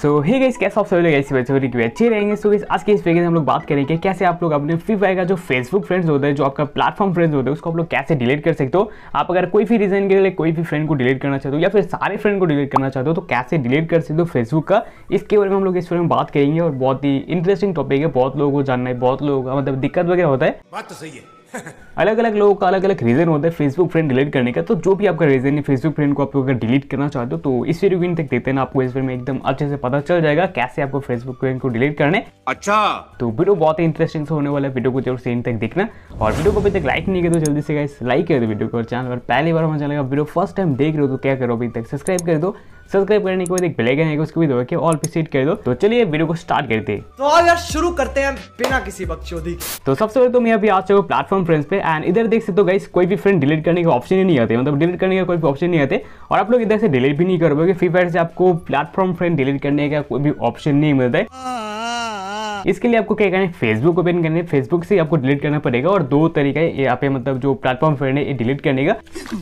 सो हे गई कैसे आप सभी लोग ऐसी वैसे रिव्यू अच्छे रहेंगे सो so, आज के इस वीडियो में हम लोग बात करेंगे कैसे आप लोग अपने फ्री फायर का जो फेसबुक फ्रेंड्स होता है जो आपका प्लेटफॉर्म फ्रेंड्स होता है उसको आप लोग कैसे डिलीट कर सकते हो आप अगर कोई भी रीजन के लिए कोई भी फ्रेंड को डिलीट करना चाहते हो या फिर सारे फ्रेंड को डिलीट करना चाहते हो तो कैसे डिलीट कर सकते हो फेसबुक का इसके बारे में हम लोग इस वीडियो में बात करेंगे और बहुत ही इंटरेस्टिंग टॉपिक है बहुत लोगों को जानना है बहुत लोगों का मतलब दिक्कत वगैरह होता है बात तो सही है अलग अलग लोगों का अलग अलग रीज़न होता है फेसबुक फ्रेंड डिलीट करने का तो जो भी आपका रीज़न है फेसबुक फ्रेंड को आप अगर डिलीट करना चाहते हो तो इस वीडियो में तक देखते हैं आपको इस वीडियो में एकदम अच्छे से पता चल जाएगा कैसे आपको फेसबुक फ्रेंड को डिलीट करने अच्छा तो वीडियो बहुत ही इंटरेस्टिंग से होने वाला है वीडियो को जरूर सेंड तक देखना और वीडियो को अभी तक लाइक नहीं करो तो जल्दी से लाइक कर दो वीडियो को और चैनल पर पहली बार हमारे चैनल का वीडियो फर्स्ट टाइम देख रहे हो तो क्या करो अभी तक सब्सक्राइब कर दो सब्सक्राइब करने के बाद एक बेल आइकन है उसको भी दबा के ऑल पे सेट कर दो तो चलिए वीडियो को स्टार्ट करते हैं तो आज यार शुरू करते हैं बिना किसी बकचोदी तो सबसे पहले तो मैं अभी आ चुका हूं प्लेटफॉर्म फ्रेंड्स पे एंड इधर देख सकते हो गाइस कोई भी फ्रेंड डिलीट करने के ऑप्शन ही नहीं आते मतलब डिलीट करने का कोई भी ऑप्शन नहीं आते और आप लोग इधर से डिलीट भी नहीं करोगे फ्री फायर से आपको प्लेटफॉर्म फ्रेंड डिलीट करने का कोई भी ऑप्शन नहीं मिलता है हाँ। इसके लिए आपको क्या करना है फेसबुक ओपन करने फेसबुक से आपको डिलीट करना पड़ेगा और दो तरीका है यहाँ पे मतलब जो प्लेटफॉर्म फ्रेंड है ये डिलीट करने का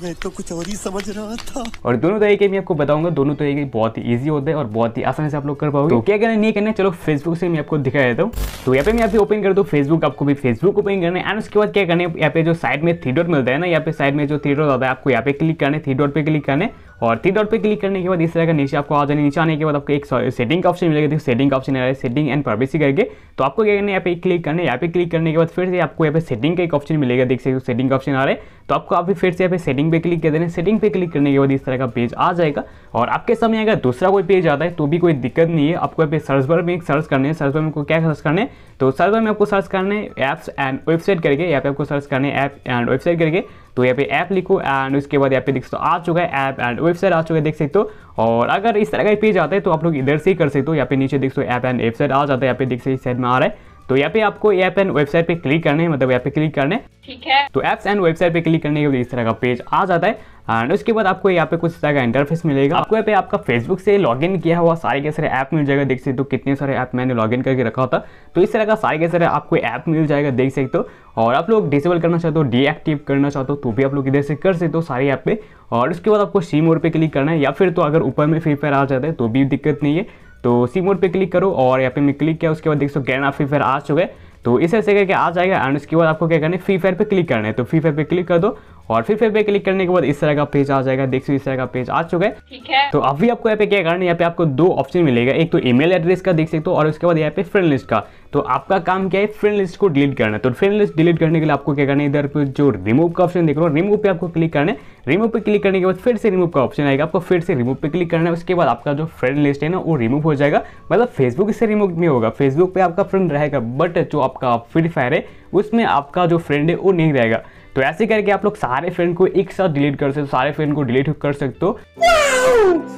मैं तो कुछ और ही समझ रहा था और दोनों तरीके मैं आपको बताऊंगा दोनों तरीके बहुत ही ईजी होते हैं और बहुत ही आसानी से आप लोग कर पाओगे तो क्या करना नहीं करना चलो फेसबुक से मैं आपको दिखा देता हूँ तो यहाँ पे मैं यहाँ पे ओपन कर दो फेसबुक आपको भी फेसबुक ओपन करने एंड उसके बाद क्या करने यहाँ पे जो साइड में थ्री डॉट मिलता है ना यहाँ पे साइड में जो थ्री डॉट है आपको यहाँ पे क्लिक करने है थ्री डॉट पे क्लिक करने और थ्री डॉट पे क्लिक करने के बाद इस तरह का नीचे आपको आ जाने नीचे आने के बाद आपको एक सेटिंग का ऑप्शन मिलेगा देखो सेटिंग का ऑप्शन आ रहा है सेटिंग एंड प्राइवेसी करके तो आपको क्या करना है यहाँ पे क्लिक करना है यहाँ पे क्लिक करने के बाद फिर से आपको यहाँ पे सेटिंग का एक ऑप्शन मिलेगा देख सकते हो सेटिंग का ऑप्शन आ रहा है तो आपको आप फिर से यहाँ पे सेटिंग पे क्लिक कर देना सेटिंग पे क्लिक करने के बाद इस तरह का पेज आ जाएगा और आपके सामने अगर दूसरा कोई पेज आता है तो भी कोई दिक्कत नहीं है आपको यहाँ पे सर्च बार में सर्च करने है सर्च बार में आपको क्या सर्च करने है तो सर्च बार में आपको सर्च करने है ऐप्स एंड वेबसाइट करके यहाँ पे आपको सर्च करने है ऐप एंड वेबसाइट करके तो यहाँ पे ऐप लिखो एंड उसके बाद यहाँ पे देख सकते हो आ चुका है ऐप एंड वेबसाइट आ चुका है देख सकते हो और अगर इस तरह का पेज आता है तो आप लोग इधर से ही कर सकते हो यहाँ पे नीचे देख सकते हो ऐप एंड वेबसाइट आ जाता है यहाँ पे देख सकते साइड में आ रहा है तो यहाँ पे आपको ऐप एंड वेबसाइट पे क्लिक करने मतलब यहाँ पे क्लिक करने ठीक है तो ऐप्स एंड वेबसाइट पे क्लिक करने के बाद इस तरह का पेज आ जाता है एंड उसके बाद आपको यहाँ पे कुछ तरह का इंटरफेस मिलेगा आपको यहाँ पे आपका फेसबुक से लॉगिन किया हुआ सारे के सारे ऐप मिल जाएगा देख सकते हो तो कितने सारे ऐप मैंने लॉगिन करके रखा होता तो इस तरह का सारे के सारे आपको ऐप मिल जाएगा देख सकते हो और आप लोग डिसेबल करना चाहते हो डीएक्टिव करना चाहते हो तो भी आप लोग इधर से कर सकते हो सारे ऐप पे और उसके बाद आपको सी मोड पर क्लिक करना है या फिर तो अगर ऊपर में फ्री फायर आ जाता है तो भी दिक्कत नहीं है तो सी मोड पे क्लिक करो और यहाँ पे मैं क्लिक किया उसके बाद देख सो ग्रैंड फ्री फायर आ चुके तो इस ऐसे करके आ जाएगा एंड उसके बाद आपको क्या करना है फ्री फायर पे क्लिक करना है तो फ्री फायर पे क्लिक कर दो और फिर फिर पे क्लिक करने के बाद इस तरह का पेज आ जाएगा देख सो इस तरह का पेज आ चुका है ठीक है तो अभी आपको यहाँ पे क्या करना है यहाँ पे आपको दो ऑप्शन मिलेगा एक तो ईमेल एड्रेस का देख सकते हो और उसके बाद यहाँ पे फ्रेंड लिस्ट का तो आपका काम क्या है फ्रेंड लिस्ट को डिलीट करना है तो फ्रेंड लिस्ट डिलीट करने के लिए आपको क्या करना है इधर पर जो रिमूव का ऑप्शन देख लो रिमूव पे आपको क्लिक करना है रिमूव पर क्लिक करने के बाद फिर से रिमूव का ऑप्शन आएगा आपको फिर से रिमूव पर क्लिक करना है उसके बाद आपका जो फ्रेंड लिस्ट है ना वो रिमूव हो जाएगा मतलब फेसबुक इससे रिमूव नहीं होगा फेसबुक पर आपका फ्रेंड रहेगा बट जो आपका फ्री फायर है उसमें आपका जो फ्रेंड है वो नहीं रहेगा तो ऐसे करके आप लोग सारे फ्रेंड को एक साथ डिलीट कर सकते हो सारे फ्रेंड को डिलीट कर सकते हो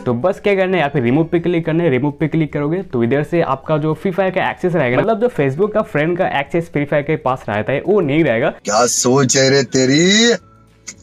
तो बस क्या करना है या फिर रिमूव पे क्लिक करना है रिमूव पे क्लिक करोगे तो इधर से आपका जो फ्री फायर का एक्सेस रहेगा मतलब जो फेसबुक का फ्रेंड का एक्सेस फ्री फायर के पास रहता है वो नहीं रहेगा क्या सोच रहे तेरी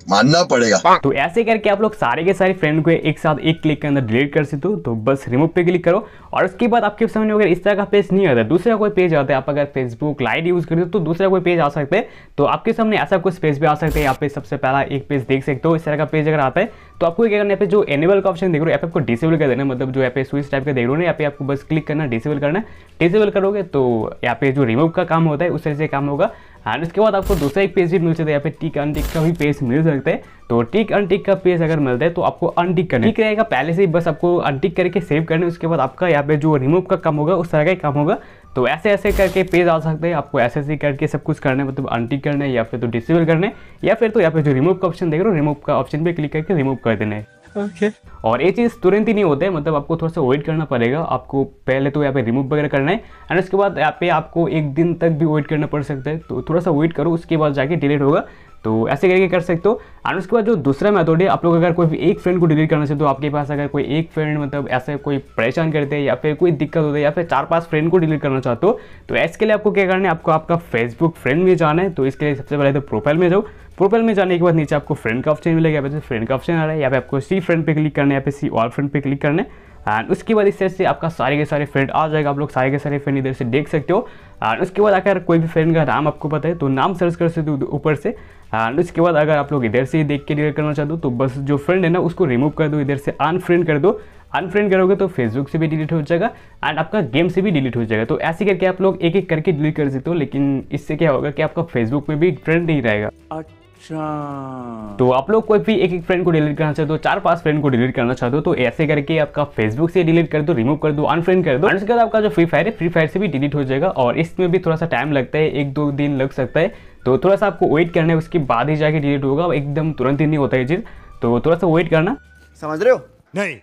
मानना पड़ेगा तो ऐसे करके आप लोग सारे के सारे फ्रेंड को एक साथ एक क्लिक के अंदर डिलीट कर सकते हो तो बस रिमूव पे क्लिक करो और उसके बाद आपके सामने अगर इस तरह का पेज नहीं आता दूसरा कोई पेज आता है आप अगर फेसबुक लाइट यूज़ करते हो तो दूसरा कोई पेज आ सकते हैं तो आपके सामने ऐसा कुछ पेज भी आ सकते हैं यहाँ पे सबसे पहला एक पेज देख सकते हो इस तरह का पेज अगर आता है तो आपको क्या करना है जो एनेबल का ऑप्शन देख रहे हो आपको डिसेबल कर देना मतलब जो यहाँ पे स्विच टाइप का देख रहे हो यहाँ पे आपको बस क्लिक करना डिसेबल करना डिसेबल करोगे तो यहाँ पे जो रिमूव का काम होता है उस तरह से काम होगा एंड हाँ, उसके बाद आपको दूसरा एक पेज भी मिल सकता है या फिर टिक अनटिक का भी पेज मिल सकता है तो टिक अनटिक का पेज अगर मिलता है तो आपको अनटिक करना ठीक रहेगा पहले से ही बस आपको अनटिक करके सेव करना है उसके बाद आपका यहाँ पे जो रिमूव का काम होगा उस तरह का ही काम होगा तो ऐसे ऐसे करके पेज आ सकते हैं आपको ऐसे ऐसे करके सब कुछ करना है मतलब अनटिक करना है या फिर तो डिसेबल करना है या फिर तो यहाँ पे जो रिमूव का ऑप्शन देख रहे हो रिमूव का ऑप्शन पर क्लिक करके रिमूव कर देना है ओके okay. और ये चीज़ तुरंत ही नहीं होता है मतलब आपको थोड़ा सा वेट करना पड़ेगा आपको पहले तो यहाँ पे रिमूव वगैरह करना है एंड उसके बाद यहाँ पे आपको एक दिन तक भी वेट करना पड़ सकता है तो थोड़ा सा वेट करो उसके बाद जाके डिलीट होगा तो ऐसे करके कर सकते हो एंड उसके बाद जो दूसरा मेथड है आप लोग अगर कोई एक फ्रेंड को डिलीट करना चाहते हो तो आपके पास अगर कोई एक फ्रेंड मतलब ऐसे कोई परेशान करते हैं या फिर कोई दिक्कत होता है या फिर चार पांच फ्रेंड को डिलीट करना चाहते हो तो इसके लिए आपको क्या करना है आपको आपका फेसबुक फ्रेंड में जाना है तो इसके लिए सबसे पहले तो प्रोफाइल में जाओ प्रोफाइल में जाने के बाद नीचे आपको फ्रेंड का ऑप्शन मिलेगा या फिर फ्रेंड का ऑप्शन आ रहा है या फिर आपको सी फ्रेंड पर क्लिक करना है या फिर सी ऑल फ्रेंड पर क्लिक करना है एंड उसके बाद इस तरह से आपका सारे के सारे फ्रेंड आ जाएगा आप लोग सारे के सारे फ्रेंड इधर से देख सकते हो एंड उसके बाद अगर कोई भी फ्रेंड का नाम आपको पता है तो नाम सर्च कर सकते हो ऊपर से एंड उसके बाद अगर आप लोग इधर से ही देख के डिलीट करना चाहते हो तो बस जो फ्रेंड है ना उसको रिमूव कर दो इधर से अनफ्रेंड कर दो अनफ्रेंड करोगे तो फेसबुक से भी डिलीट हो जाएगा एंड आपका गेम से भी डिलीट हो जाएगा तो ऐसे करके आप लोग एक एक करके डिलीट कर सकते हो लेकिन इससे क्या होगा कि आपका फेसबुक में भी फ्रेंड नहीं रहेगा अच्छा तो आप लोग कोई भी एक एक फ्रेंड को डिलीट करना चाहते हो चार पांच फ्रेंड को डिलीट करना चाहते हो तो ऐसे करके आपका फेसबुक से डिलीट कर दो रिमूव कर दो अनफ्रेंड कर दो उसके बाद आपका जो फ्री फायर है फ्री फायर से भी डिलीट हो जाएगा और इसमें भी थोड़ा सा टाइम लगता है एक दो दिन लग सकता है तो थोड़ा सा आपको वेट करना है उसके बाद ही जाके डिलीट होगा एकदम तुरंत ही नहीं होता है चीज़ तो थोड़ा सा वेट करना समझ रहे हो नहीं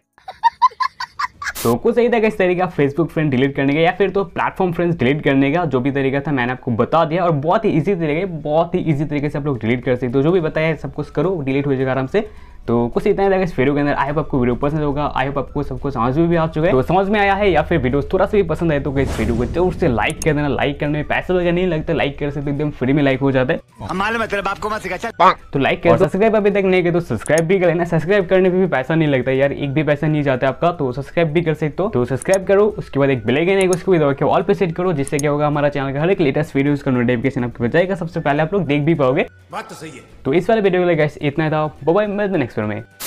तो कुछ सही था इस तरीका फेसबुक फ्रेंड डिलीट करने का या फिर तो प्लेटफॉर्म फ्रेंड्स डिलीट करने का जो भी तरीका था मैंने आपको बता दिया और बहुत ही ईजी तरीके बहुत ही ईजी तरीके से आप लोग डिलीट कर सकते हो जो भी बताया सब कुछ करो डिलीट हो जाएगा आराम से तो कुछ इतना ही इस वीडियो के अंदर आई होप आपको वीडियो पसंद होगा आई होप आपको सबको समझ में भी आ चुका है तो समझ में आया है या फिर वीडियो थोड़ा सा भी पसंद आए तो इस वीडियो को जरूर से लाइक कर देना लाइक करने में पैसे वगैरह नहीं लगते तो लाइक तो कर सकते एकदम फ्री में लाइक हो जाते तो लाइक कर सब्सक्राइब अभी तक नहीं किया तो सब्सक्राइब भी कर लेना सब्सक्राइब करने में भी पैसा नहीं लगता यार एक भी पैसा नहीं जाता आपका तो सब्सक्राइब भी कर सकते हो तो सब्सक्राइब करो उसके बाद एक बिले गए उसको भी दबाकर ऑल पे सेट करो जिससे क्या होगा हमारा चैनल का हर एक लेटेस्ट वीडियो का नोटिफिकेशन आपको जाएगा सबसे पहले आप लोग देख भी पाओगे बात तो सही है तो इस वाले वीडियो के लिए इतना था बोबाई मैं नेक्स्ट seconomy